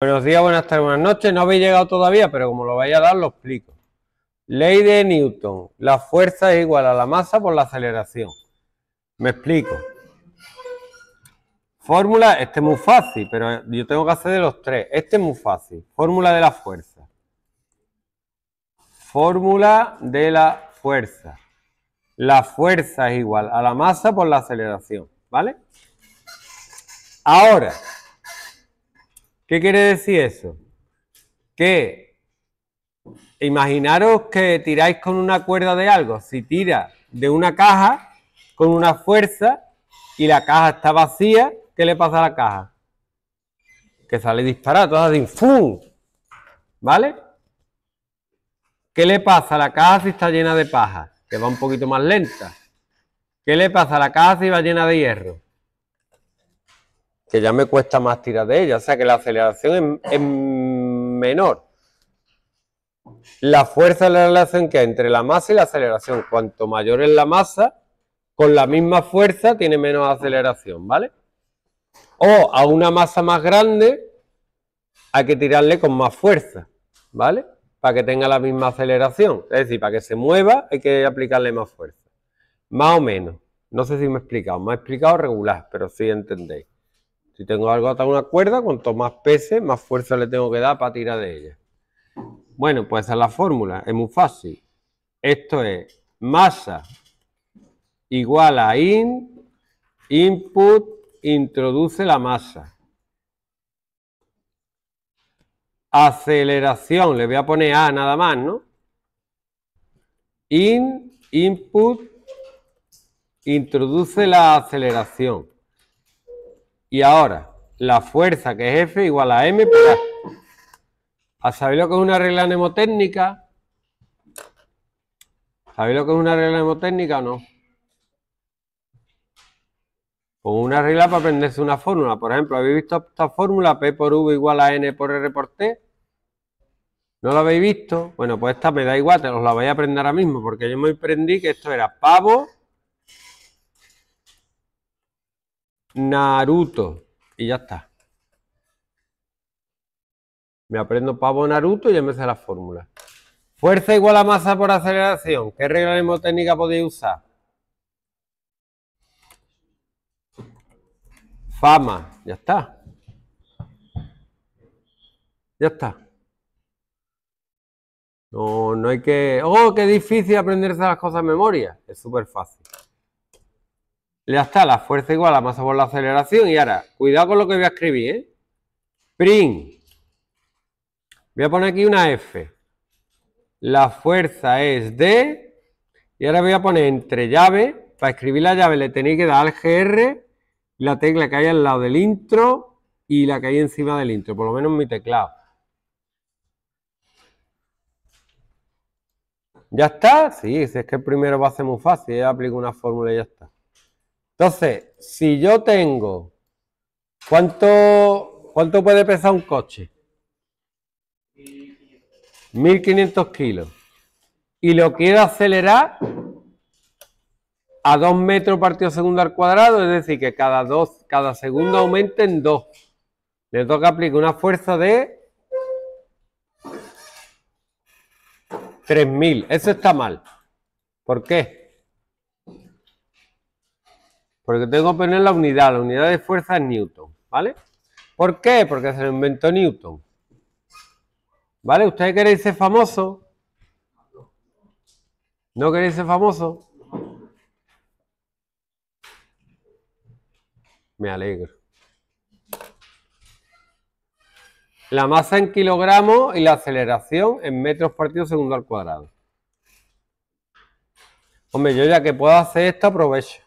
Buenos días, buenas tardes, buenas noches. No habéis llegado todavía, pero como lo vais a dar, lo explico. Ley de Newton. La fuerza es igual a la masa por la aceleración. Me explico. Fórmula, este es muy fácil, pero yo tengo que hacer de los tres. Este es muy fácil. Fórmula de la fuerza. Fórmula de la fuerza. La fuerza es igual a la masa por la aceleración, ¿vale? Ahora, ¿Qué quiere decir eso? Que imaginaros que tiráis con una cuerda de algo. Si tira de una caja con una fuerza y la caja está vacía, ¿qué le pasa a la caja? Que sale disparada, todas así, ¡fum! ¿Vale? ¿Qué le pasa a la caja si está llena de paja? Que va un poquito más lenta. ¿Qué le pasa a la caja si va llena de hierro? que ya me cuesta más tirar de ella, o sea que la aceleración es, menor. La fuerza es la relación que hay entre la masa y la aceleración. Cuanto mayor es la masa, con la misma fuerza tiene menos aceleración, ¿vale? O a una masa más grande hay que tirarle con más fuerza, ¿vale? Para que tenga la misma aceleración. Es decir, para que se mueva hay que aplicarle más fuerza. Más o menos. No sé si me he explicado. Me he explicado regular, pero sí entendéis. Si tengo algo atado a una cuerda, cuanto más pese, más fuerza le tengo que dar para tirar de ella. Bueno, pues esa es la fórmula, es muy fácil. Esto es masa igual a in, input, introduce la masa. Aceleración, le voy a poner A nada más, ¿no? In, input, introduce la aceleración. Y ahora, la fuerza que es F igual a M A. ¿Sabéis lo que es una regla mnemotécnica? ¿Sabéis lo que es una regla mnemotécnica o no? Con pues una regla para aprenderse una fórmula. Por ejemplo, ¿habéis visto esta fórmula? P por V igual a N por R por T. ¿No la habéis visto? Bueno, pues esta me da igual, te los la voy a aprender ahora mismo, porque yo me aprendí que esto era pavo Naruto. Y ya está. Me aprendo pavo Naruto y ya me sé la fórmula. Fuerza igual a masa por aceleración. ¿Qué regla mnemotécnica podéis usar? Fama. Ya está. Ya está. No, no hay que... ¡Oh, qué difícil aprenderse las cosas en memoria! Es súper fácil. Ya está, la fuerza igual a masa por la aceleración. Y ahora, cuidado con lo que voy a escribir, ¿eh? Print. Voy a poner aquí una F. La fuerza es D. Y ahora voy a poner entre llave. Para escribir la llave le tenéis que dar al GR, la tecla que hay al lado del intro y la que hay encima del intro, por lo menos mi teclado. ¿Ya está? Sí, si es que el primero va a ser muy fácil, ya aplico una fórmula y ya está. Entonces, si yo tengo, ¿cuánto, cuánto puede pesar un coche? 1500 kilos. Y lo quiero acelerar a 2 metros partido segundo al cuadrado, es decir, que cada, dos, cada segundo aumente en 2. Le toca aplicar una fuerza de 3000. Eso está mal. ¿Por qué? Porque tengo que poner la unidad, la unidad de fuerza es Newton, ¿vale? ¿Por qué? Porque se lo inventó Newton. ¿Vale? ¿Ustedes queréis ser famosos? ¿No queréis ser famosos? Me alegro. La masa en kilogramos y la aceleración en metros partidos segundo al cuadrado. Hombre, yo ya que puedo hacer esto, aprovecho.